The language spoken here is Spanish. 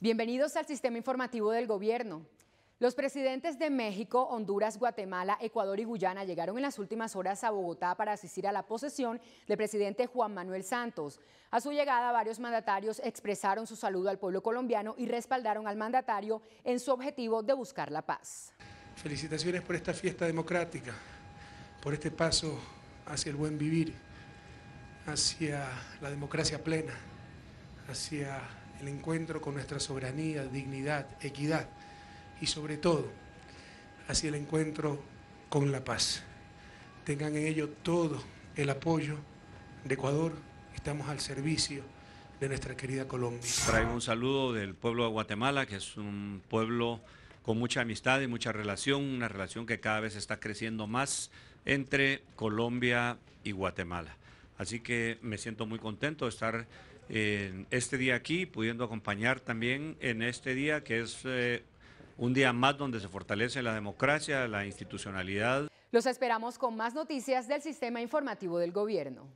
Bienvenidos al sistema informativo del gobierno. Los presidentes de México, Honduras, Guatemala, Ecuador y Guyana llegaron en las últimas horas a Bogotá para asistir a la posesión del presidente Juan Manuel Santos. A su llegada, varios mandatarios expresaron su saludo al pueblo colombiano y respaldaron al mandatario en su objetivo de buscar la paz. Felicitaciones por esta fiesta democrática, por este paso hacia el buen vivir hacia la democracia plena, hacia el encuentro con nuestra soberanía, dignidad, equidad y sobre todo hacia el encuentro con la paz. Tengan en ello todo el apoyo de Ecuador, estamos al servicio de nuestra querida Colombia. Traigo un saludo del pueblo de Guatemala, que es un pueblo con mucha amistad y mucha relación, una relación que cada vez está creciendo más entre Colombia y Guatemala. Así que me siento muy contento de estar en eh, este día aquí, pudiendo acompañar también en este día que es eh, un día más donde se fortalece la democracia, la institucionalidad. Los esperamos con más noticias del sistema informativo del gobierno.